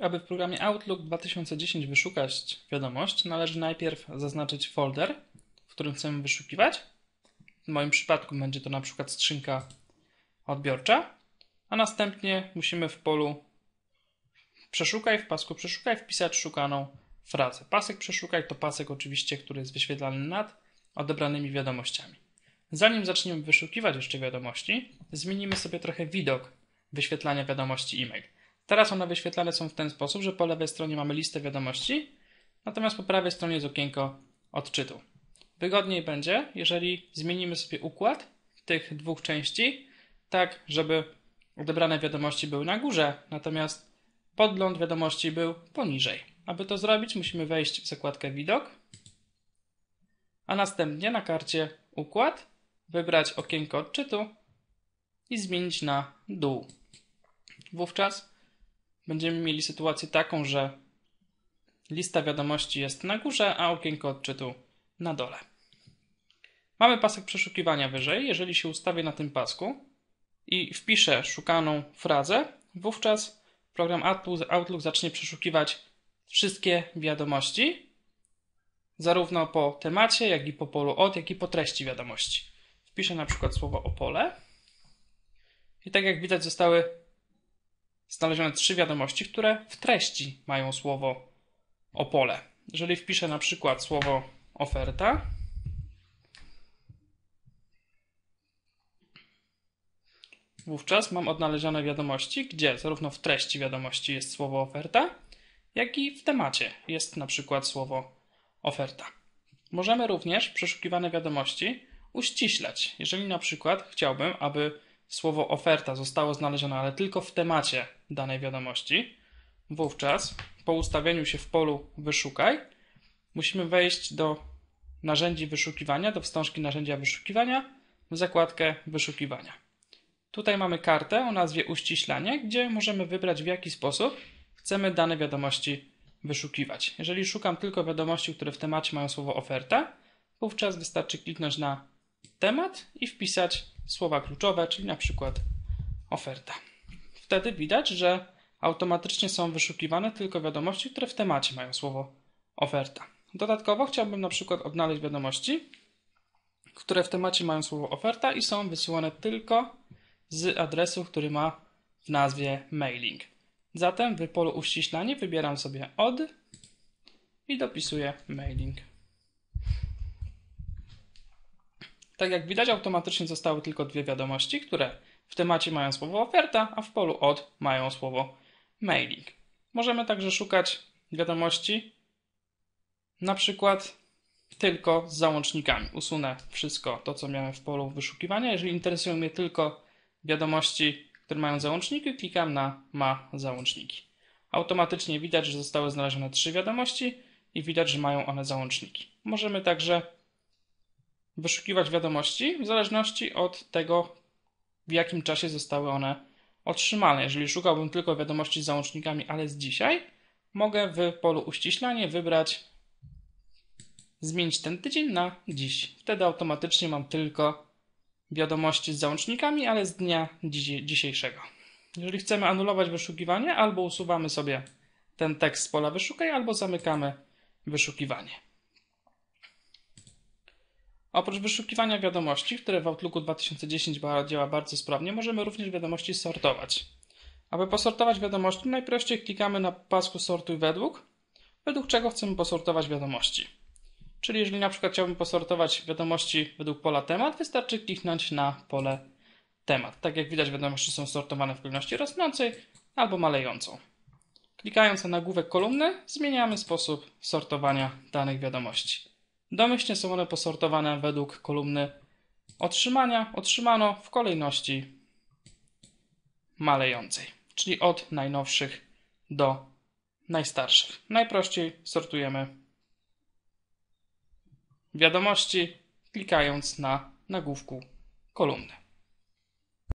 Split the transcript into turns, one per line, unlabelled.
Aby w programie Outlook 2010 wyszukać wiadomość, należy najpierw zaznaczyć folder, w którym chcemy wyszukiwać. W moim przypadku będzie to na przykład skrzynka odbiorcza, a następnie musimy w polu przeszukaj, w pasku przeszukaj wpisać szukaną frazę. Pasek przeszukaj to pasek oczywiście, który jest wyświetlany nad odebranymi wiadomościami. Zanim zaczniemy wyszukiwać jeszcze wiadomości, zmienimy sobie trochę widok wyświetlania wiadomości e-mail. Teraz one wyświetlane są w ten sposób, że po lewej stronie mamy listę wiadomości, natomiast po prawej stronie jest okienko odczytu. Wygodniej będzie, jeżeli zmienimy sobie układ tych dwóch części, tak żeby odebrane wiadomości były na górze, natomiast podgląd wiadomości był poniżej. Aby to zrobić, musimy wejść w zakładkę Widok, a następnie na karcie Układ wybrać okienko odczytu i zmienić na dół. Wówczas będziemy mieli sytuację taką, że lista wiadomości jest na górze, a okienko odczytu na dole. Mamy pasek przeszukiwania wyżej. Jeżeli się ustawię na tym pasku i wpiszę szukaną frazę, wówczas program Outlook zacznie przeszukiwać wszystkie wiadomości, zarówno po temacie, jak i po polu od, jak i po treści wiadomości. Wpiszę na przykład słowo opole. I tak jak widać, zostały znalezione trzy wiadomości, które w treści mają słowo Opole. Jeżeli wpiszę na przykład słowo oferta, wówczas mam odnalezione wiadomości, gdzie zarówno w treści wiadomości jest słowo oferta, jak i w temacie jest na przykład słowo oferta. Możemy również przeszukiwane wiadomości uściślać. Jeżeli na przykład chciałbym, aby słowo oferta zostało znalezione, ale tylko w temacie danej wiadomości, wówczas po ustawieniu się w polu wyszukaj musimy wejść do narzędzi wyszukiwania, do wstążki narzędzia wyszukiwania w zakładkę wyszukiwania. Tutaj mamy kartę o nazwie uściślanie, gdzie możemy wybrać w jaki sposób chcemy dane wiadomości wyszukiwać. Jeżeli szukam tylko wiadomości, które w temacie mają słowo oferta, wówczas wystarczy kliknąć na temat i wpisać słowa kluczowe, czyli na przykład oferta. Wtedy widać, że automatycznie są wyszukiwane tylko wiadomości, które w temacie mają słowo oferta. Dodatkowo chciałbym na przykład odnaleźć wiadomości, które w temacie mają słowo oferta i są wysyłane tylko z adresu, który ma w nazwie mailing. Zatem w polu uściślanie wybieram sobie od i dopisuję mailing. Tak jak widać, automatycznie zostały tylko dwie wiadomości, które w temacie mają słowo oferta, a w polu od mają słowo mailing. Możemy także szukać wiadomości na przykład tylko z załącznikami. Usunę wszystko to, co miałem w polu wyszukiwania. Jeżeli interesują mnie tylko wiadomości, które mają załączniki, klikam na ma załączniki. Automatycznie widać, że zostały znalezione trzy wiadomości i widać, że mają one załączniki. Możemy także wyszukiwać wiadomości w zależności od tego, w jakim czasie zostały one otrzymane. Jeżeli szukałbym tylko wiadomości z załącznikami, ale z dzisiaj, mogę w polu uściślanie wybrać zmienić ten tydzień na dziś. Wtedy automatycznie mam tylko wiadomości z załącznikami, ale z dnia dzisiejszego. Jeżeli chcemy anulować wyszukiwanie, albo usuwamy sobie ten tekst z pola wyszukaj, albo zamykamy wyszukiwanie. Oprócz wyszukiwania wiadomości, które w Outlooku 2010 działa bardzo sprawnie, możemy również wiadomości sortować. Aby posortować wiadomości, najprościej klikamy na pasku sortuj według, według czego chcemy posortować wiadomości. Czyli jeżeli na przykład chciałbym posortować wiadomości według pola temat, wystarczy kliknąć na pole temat. Tak jak widać wiadomości są sortowane w kolejności rosnącej albo malejącą. Klikając na nagłówek kolumny zmieniamy sposób sortowania danych wiadomości. Domyślnie są one posortowane według kolumny otrzymania. Otrzymano w kolejności malejącej, czyli od najnowszych do najstarszych. Najprościej sortujemy wiadomości, klikając na nagłówku kolumny.